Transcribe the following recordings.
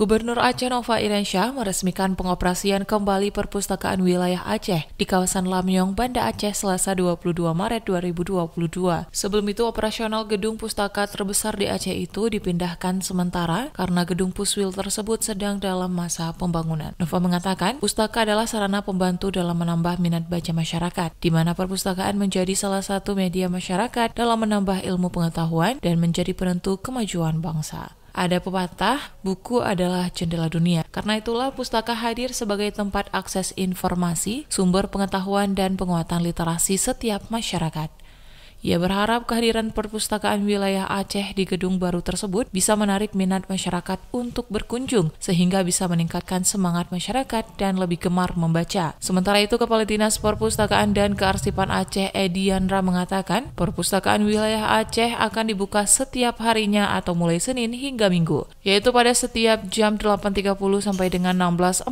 Gubernur Aceh Nova Iriansyah meresmikan pengoperasian kembali perpustakaan wilayah Aceh di kawasan Lamyong, Banda Aceh Selasa 22 Maret 2022. Sebelum itu, operasional gedung pustaka terbesar di Aceh itu dipindahkan sementara karena gedung puswil tersebut sedang dalam masa pembangunan. Nova mengatakan, pustaka adalah sarana pembantu dalam menambah minat baca masyarakat, di mana perpustakaan menjadi salah satu media masyarakat dalam menambah ilmu pengetahuan dan menjadi penentu kemajuan bangsa. Ada pepatah, buku adalah jendela dunia. Karena itulah pustaka hadir sebagai tempat akses informasi, sumber pengetahuan dan penguatan literasi setiap masyarakat. Ia berharap kehadiran perpustakaan wilayah Aceh di gedung baru tersebut bisa menarik minat masyarakat untuk berkunjung sehingga bisa meningkatkan semangat masyarakat dan lebih gemar membaca. Sementara itu, Kepala Dinas Perpustakaan dan Kearsipan Aceh Ediandra mengatakan, perpustakaan wilayah Aceh akan dibuka setiap harinya atau mulai Senin hingga Minggu, yaitu pada setiap jam 8.30 sampai dengan 16.45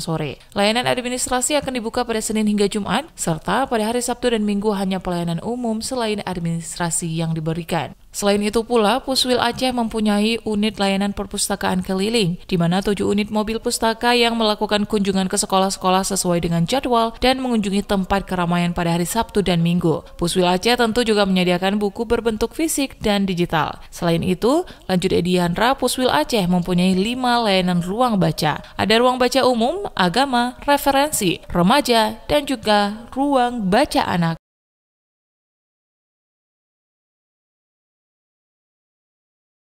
sore. Layanan administrasi akan dibuka pada Senin hingga Jumat, serta pada hari Sabtu dan Minggu hanya pelayanan umum selain administrasi yang diberikan. Selain itu pula, Puswil Aceh mempunyai unit layanan perpustakaan keliling, di mana tujuh unit mobil pustaka yang melakukan kunjungan ke sekolah-sekolah sesuai dengan jadwal dan mengunjungi tempat keramaian pada hari Sabtu dan Minggu. Puswil Aceh tentu juga menyediakan buku berbentuk fisik dan digital. Selain itu, lanjut Ediandra, Puswil Aceh mempunyai lima layanan ruang baca. Ada ruang baca umum, agama, referensi, remaja, dan juga ruang baca anak